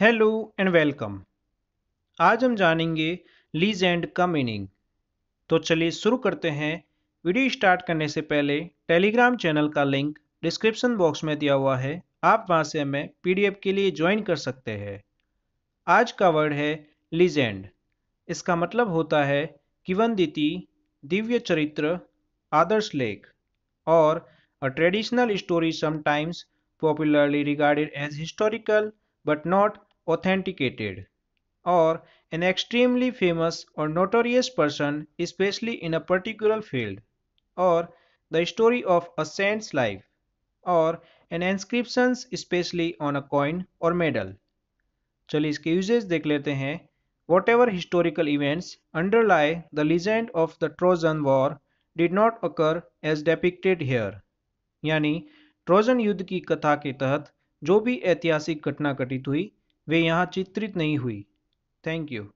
hello and welcome आज हम जानेंगे लीज एंड का मीनिंग तो चलिए शुरू करते हैं वीडियो स्टार्ट करने से पहले टेलीग्राम चैनल का लिंक डिस्क्रिप्शन बॉक्स में दिया हुआ है आप वहां से हमें पीडीएफ के लिए ज्वाइन कर सकते हैं आज का वर्ड है लीज एंड इसका मतलब होता है किवन दिति दिव्य चरित्र आदर्श लेख और a traditional story sometimes popularly regarded as historical but not authenticated or an extremely famous or notorious person especially in a particular field or the story of a saint's life और an inscription specially on a coin और medal चलिए इसके uses देख लेते हैं whatever historical events underlie the legend of the Trojan war did not occur as depicted here यानी Trojan युद्ध की कथा के तहत जो भी ऐतिहासिक घटना घटित हुई वे यहाँ चित्रित नहीं हुई थैंक यू